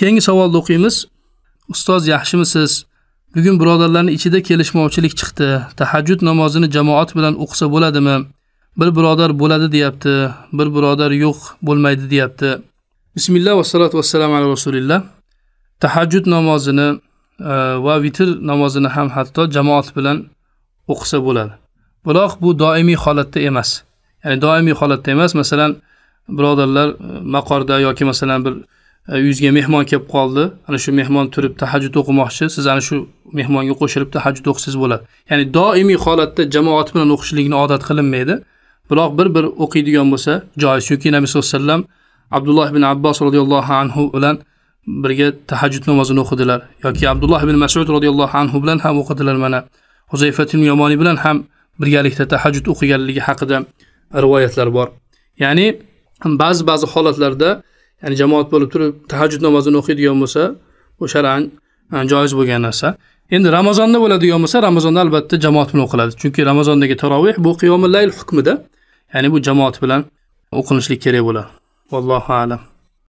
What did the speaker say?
keyingi savolni o'qiymiz ustoz yaxshimisiz bugun birodarlarni ichida kelishmovchilik chiqdi tahajjud namozini jamoat bilan o'qisa bo'ladimi bir birodar bo'ladi deyapti bir birodar yo'q bo'lmaydi deyapti bismillah vassalotu vassalam ala rasulillah tahajjud namozini e, va vitr namozini ham hatto jamoat bilan o'qisa bo'ladi biroq bu doimiy holatda emas ya'ni doimiy holatda emas masalan birodarlar e, maqorda yoki masalan bir E, uyingizga mehmon kelib qoldi ana shu mehmon turib tahajjud o'qimoqchi siz ana shu mehmonga qo'shilib tahajjud o'qisangiz bo'ladi ya'ni doimiy holatda jamoat bilan o'qishlikni odat qilinmaydi biroq bir bir o'qiydigan bo'lsa joiz chunki nabiy sallallohu alayhi vasallam abdulloh ibn abbos roziyallohu anhu bilan birga tahajjud namozini o'qidilar yoki abdulloh ibn masud roziyallohu anhu bilan ham o'qidilar mana huzayfatin yomoniy bilan ham birgalikda tahajjud o'qiganligi haqida rivoyatlar bor ya'ni ba'zi ba'zi holatlarda ya'ni jamoat bo'lib turib tahajjud namozini o'qiydigan bo'lsa bu shar'an joiz bo'lgan narsa endi ramazonda bo'ladigan bo'lsa ramazonda albatta jamoat bilan o'qiladi chunki ramazondagi taroveh bu layl hukmida ya'ni bu jamoat bilan o'qilishlik kerak bo'ladi vallohu alam